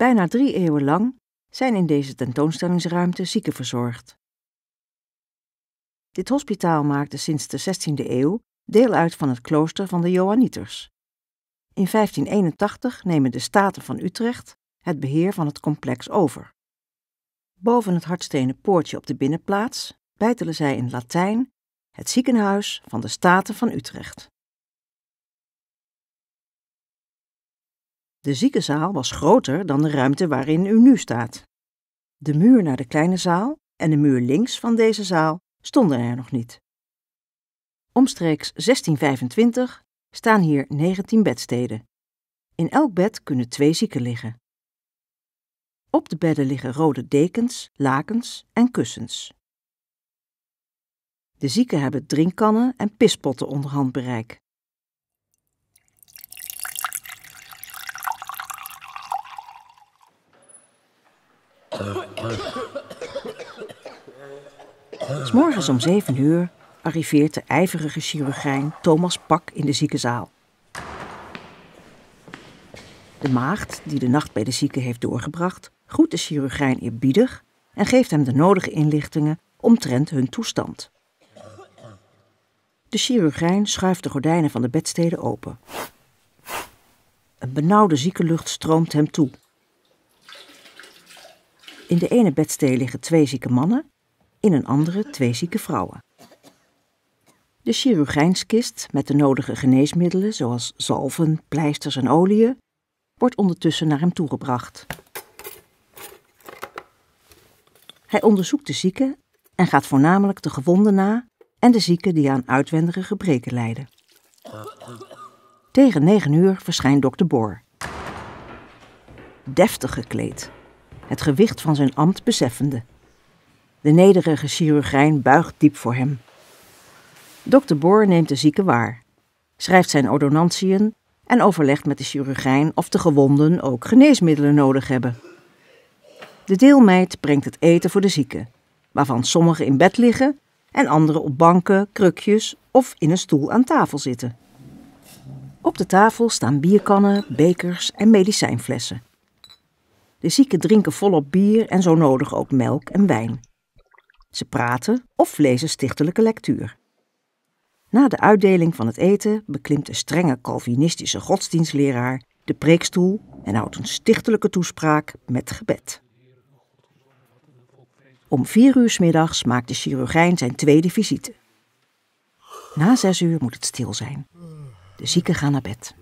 Bijna drie eeuwen lang zijn in deze tentoonstellingsruimte zieken verzorgd. Dit hospitaal maakte sinds de 16e eeuw deel uit van het klooster van de Johannieters. In 1581 nemen de Staten van Utrecht het beheer van het complex over. Boven het hardstenen poortje op de binnenplaats bijtelen zij in Latijn het ziekenhuis van de Staten van Utrecht. De ziekenzaal was groter dan de ruimte waarin u nu staat. De muur naar de kleine zaal en de muur links van deze zaal stonden er nog niet. Omstreeks 1625 staan hier 19 bedsteden. In elk bed kunnen twee zieken liggen. Op de bedden liggen rode dekens, lakens en kussens. De zieken hebben drinkkannen en pispotten onder handbereik. S morgens om zeven uur arriveert de ijverige chirurgijn Thomas Pak in de ziekenzaal. De maagd, die de nacht bij de zieke heeft doorgebracht, groet de chirurgijn eerbiedig en geeft hem de nodige inlichtingen omtrent hun toestand. De chirurgijn schuift de gordijnen van de bedsteden open. Een benauwde ziekenlucht stroomt hem toe. In de ene bedstee liggen twee zieke mannen, in een andere twee zieke vrouwen. De chirurgijnskist met de nodige geneesmiddelen, zoals zalven, pleisters en oliën, wordt ondertussen naar hem toegebracht. Hij onderzoekt de zieken en gaat voornamelijk de gewonden na en de zieken die aan uitwendige gebreken lijden. Tegen negen uur verschijnt dokter Boor. Deftig gekleed, het gewicht van zijn ambt beseffende. De nederige chirurgijn buigt diep voor hem. Dokter Boor neemt de zieke waar, schrijft zijn ordonnantiën en overlegt met de chirurgijn of de gewonden ook geneesmiddelen nodig hebben. De deelmeid brengt het eten voor de zieken, waarvan sommigen in bed liggen en anderen op banken, krukjes of in een stoel aan tafel zitten. Op de tafel staan bierkannen, bekers en medicijnflessen. De zieken drinken volop bier en zo nodig ook melk en wijn. Ze praten of lezen stichtelijke lectuur. Na de uitdeling van het eten beklimt de strenge Calvinistische godsdienstleraar de preekstoel en houdt een stichtelijke toespraak met gebed. Om vier uur s middags maakt de chirurgijn zijn tweede visite. Na zes uur moet het stil zijn. De zieken gaan naar bed.